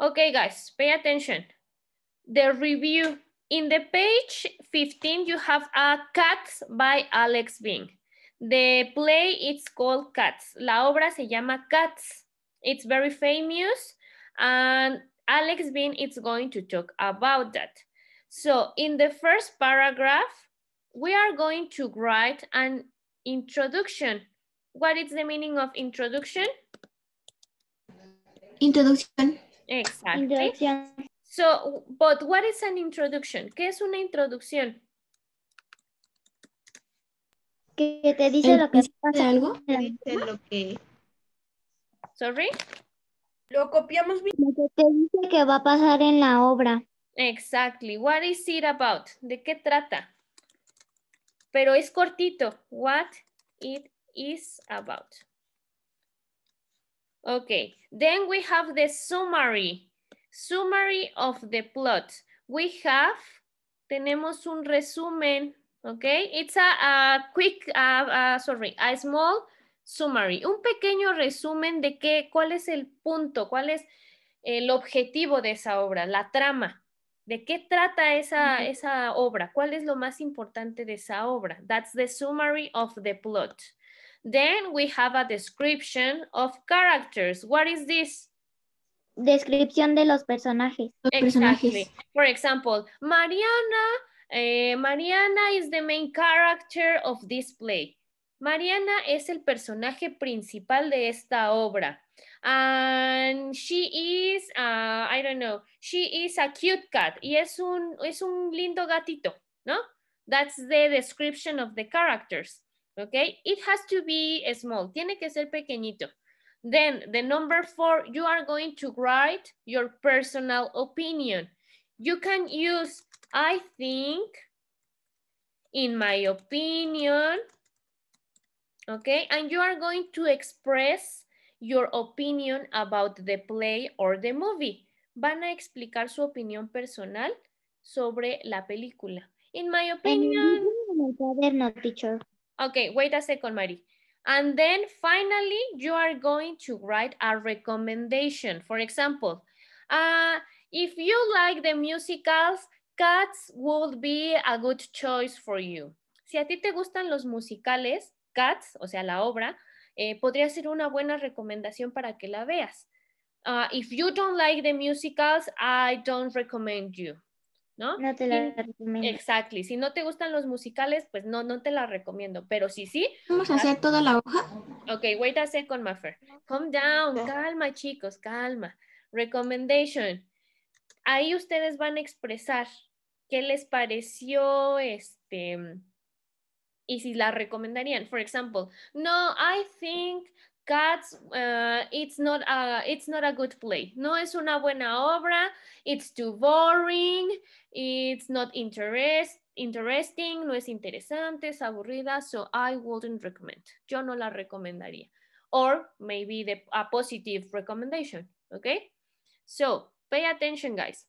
Okay, guys, pay attention. The review. In the page 15, you have a Cats by Alex Bing. The play is called Cats. La obra se llama Cats. It's very famous and Alex Bing is going to talk about that. So in the first paragraph, we are going to write an introduction. What is the meaning of introduction? Introduction Exacto. So, but what is an introduction? ¿Qué es una introducción? Que te dice lo que pasa. algo? Dice lo que... Sorry. Lo copiamos bien. que te dice que va a pasar en la obra. Exactly. What is it about? ¿De qué trata? Pero es cortito. What it is about. Okay, then we have the summary. Summary of the plot. We have, tenemos un resumen, okay? It's a, quick, uh, sorry, a small summary. Un pequeño resumen de qué, cuál es el punto, cuál es el objetivo de esa obra, la trama. ¿De qué trata esa, esa obra? ¿Cuál es lo más importante de esa obra? That's the summary of the plot. Then we have a description of characters. What is this? Descripción de los personajes. Exactly. For example, Mariana, eh, Mariana is the main character of this play. Mariana es el personaje principal de esta obra. And she is, uh, I don't know, she is a cute cat. Y es un, es un lindo gatito, ¿no? That's the description of the characters. Okay, it has to be small. Tiene que ser pequeñito. Then the number four, you are going to write your personal opinion. You can use, I think, in my opinion, okay? And you are going to express your opinion about the play or the movie. Van a explicar su opinión personal sobre la película. In my opinion. En mi teacher. Okay, wait a second, Mari. And then finally, you are going to write a recommendation. For example, uh, if you like the musicals, Cats would be a good choice for you. Si a ti te gustan los musicales, Cats, o sea, la obra, eh, podría ser una buena recomendación para que la veas. Uh, if you don't like the musicals, I don't recommend you. ¿no? te la recomiendo. Si no te gustan los musicales, pues no, no te la recomiendo. Pero si sí. Vamos a hacer toda la hoja. Ok, wait a second, Maffer. Calm down, calma, chicos, calma. Recommendation. Ahí ustedes van a expresar qué les pareció este. Y si la recomendarían. For example, no, I think Cats, uh, it's not a, it's not a good play. No es una buena obra. It's too boring. It's not interest, interesting. No es interesante. Es aburrida. So I wouldn't recommend. Yo no la recomendaría. Or maybe the, a positive recommendation. Okay. So pay attention, guys.